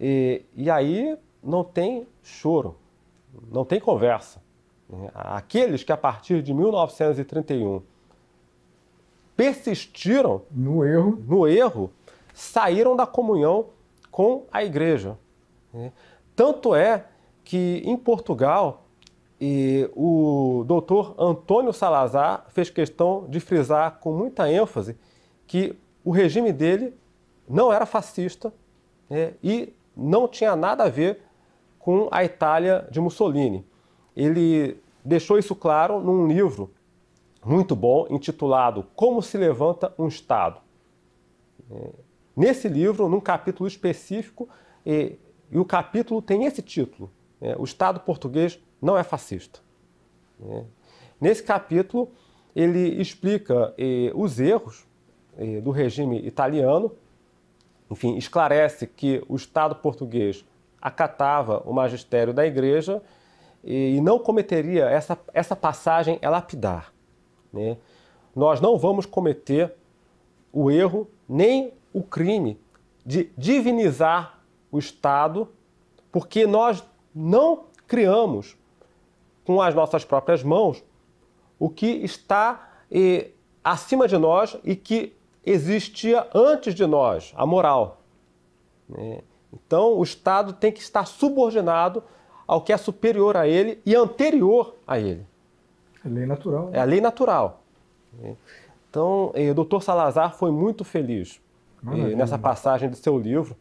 E, e aí não tem choro, não tem conversa. Aqueles que a partir de 1931 persistiram no erro, no erro saíram da comunhão com a igreja. É. Tanto é que em Portugal e o doutor Antônio Salazar fez questão de frisar com muita ênfase que o regime dele não era fascista, né, e não tinha nada a ver com a Itália de Mussolini. Ele deixou isso claro num livro muito bom intitulado Como se levanta um Estado. É, nesse livro, num capítulo específico, e, é, e o capítulo tem esse título: né, O Estado português não é fascista. Né. Nesse capítulo, ele explica eh, os erros eh, do regime italiano enfim, esclarece que o Estado português acatava o magistério da Igreja e não cometeria essa, essa passagem é lapidar. Né? Nós não vamos cometer o erro nem o crime de divinizar o Estado, porque nós não criamos com as nossas próprias mãos o que está eh, acima de nós e que existia antes de nós, a moral. Né? Então, o Estado tem que estar subordinado ao que é superior a ele e anterior a ele. É lei natural. Né? É a lei natural. Né? Então, o doutor Salazar foi muito feliz né, Maravilha. nessa passagem do seu livro.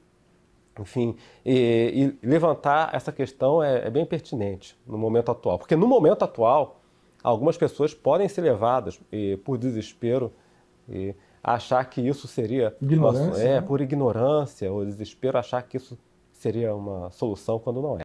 Enfim, e, e levantar essa questão é, é bem pertinente no momento atual. Porque no momento atual, algumas pessoas podem ser levadas por desespero achar que isso seria. Ignorância. Uma, é, né? por ignorância ou desespero, achar que isso seria uma solução quando não é.